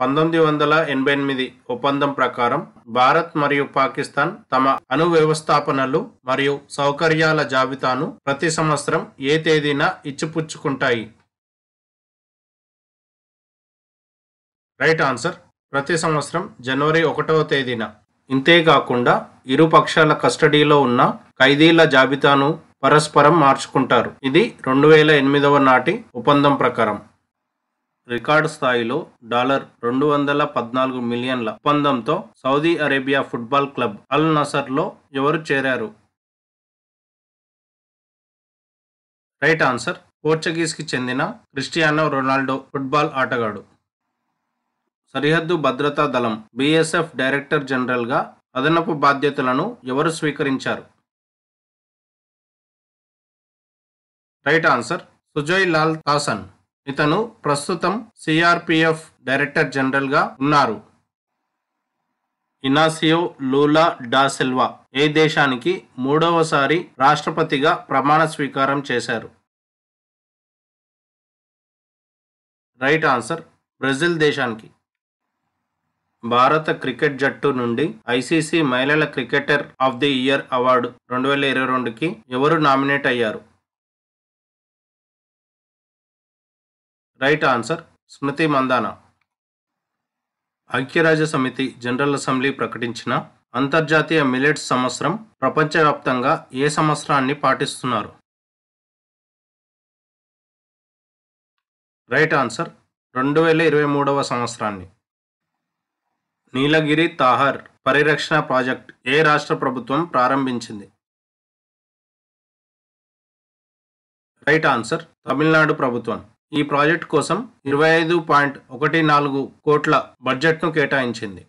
పంతొమ్మిది వందల ఎనభై ఎనిమిది ఒప్పందం ప్రకారం భారత్ మరియు పాకిస్తాన్ తమ అణు వ్యవస్థాపనలు మరియు సౌకర్యాల జాబితాను ప్రతి సంవత్సరం ఏ తేదీన ఇచ్చిపుచ్చుకుంటాయి రైట్ ఆన్సర్ ప్రతి సంవత్సరం జనవరి ఒకటవ తేదీన ఇంతేకాకుండా ఇరు పక్షాల కస్టడీలో ఉన్న ఖైదీల జాబితాను పరస్పరం మార్చుకుంటారు ఇది రెండు వేల ఎనిమిదవ నాటి ఒప్పందం ప్రకారం రికార్డు స్థాయిలో డాలర్ రెండు వందల పద్నాలుగు మిలియన్ల ఒప్పందంతో సౌదీ అరేబియా ఫుట్బాల్ క్లబ్ అల్ నసర్లో ఎవరు చేరారు రైట్ ఆన్సర్ పోర్చుగీస్కి చెందిన క్రిస్టియానో రొనాల్డో ఫుట్బాల్ ఆటగాడు సరిహద్దు భద్రతా దళం బీఎస్ఎఫ్ డైరెక్టర్ జనరల్గా అదనపు బాధ్యతలను ఎవరు స్వీకరించారు రైట్ ఆన్సర్ సుజయ్ లాల్ తాసన్ ఇతను ప్రస్తుతం సిఆర్పిఎఫ్ డైరెక్టర్ జనరల్గా ఉన్నారు ఇనాసియో లూలా డా సిల్వా ఏ దేశానికి మూడవసారి రాష్ట్రపతిగా ప్రమాణ స్వీకారం చేశారు రైట్ ఆన్సర్ బ్రెజిల్ దేశానికి భారత క్రికెట్ జట్టు నుండి ఐసీసీ మహిళల cricketer of the year award రెండు వేల ఇరవై రెండుకి ఎవరు నామినేట్ అయ్యారు రైట్ ఆన్సర్ స్మృతి మందాన ఐక్యరాజ్య సమితి జనరల్ అసెంబ్లీ ప్రకటించిన అంతర్జాతీయ మిలెట్స్ సంవత్సరం ప్రపంచవ్యాప్తంగా ఏ సంవత్సరాన్ని పాటిస్తున్నారు రైట్ ఆన్సర్ రెండు వేల ఇరవై మూడవ సంవత్సరాన్ని నీలగిరి తాహర్ పరిరక్షణ ప్రాజెక్ట్ ఏ రాష్ట్ర ప్రభుత్వం ప్రారంభించింది రైట్ ఆన్సర్ తమిళనాడు ప్రభుత్వం ఈ ప్రాజెక్ట్ కోసం ఇరవై ఐదు పాయింట్ ఒకటి నాలుగు కోట్ల బడ్జెట్ను కేటాయించింది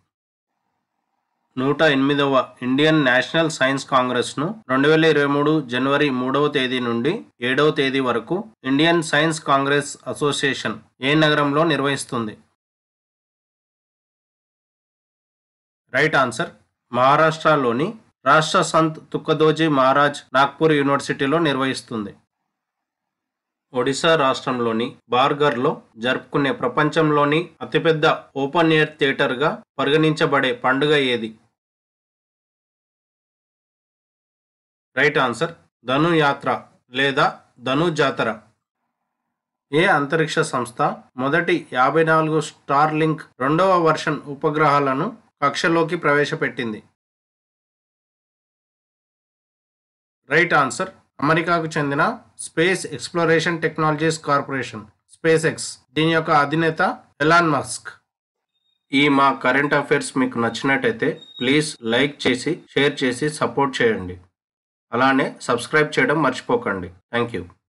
నూట ఎనిమిదవ ఇండియన్ నేషనల్ సైన్స్ కాంగ్రెస్ను రెండు వేల ఇరవై మూడు జనవరి మూడవ తేదీ నుండి ఏడవ తేదీ వరకు ఇండియన్ సైన్స్ కాంగ్రెస్ అసోసియేషన్ ఏ నగరంలో నిర్వహిస్తుంది రైట్ ఆన్సర్ మహారాష్ట్రలోని రాష్ట్ర సంత్ తుక్కదోజీ మహారాజ్ నాగ్పూర్ యూనివర్సిటీలో నిర్వహిస్తుంది ఒడిశా రాష్ట్రంలోని బార్గర్లో జరుపుకునే ప్రపంచంలోని అతిపెద్ద ఓపెన్ ఎయిర్ థియేటర్గా పరిగణించబడే పండుగ ఏది రైట్ ఆన్సర్ ధను యాత్ర లేదా ధను జాతర ఏ అంతరిక్ష సంస్థ మొదటి యాభై నాలుగు స్టార్ లింక్ రెండవ వర్షన్ ఉపగ్రహాలను కక్షలోకి ప్రవేశపెట్టింది రైట్ ఆన్సర్ అమెరికాకు చెందిన space exploration technologies corporation SpaceX దీని యొక్క అధినేత ఎలాన్ మస్క్ ఈ మా కరెంట్ అఫైర్స్ మీకు నచ్చినట్టయితే ప్లీజ్ లైక్ చేసి షేర్ చేసి సపోర్ట్ చేయండి అలానే సబ్స్క్రైబ్ చేయడం మర్చిపోకండి థ్యాంక్ యూ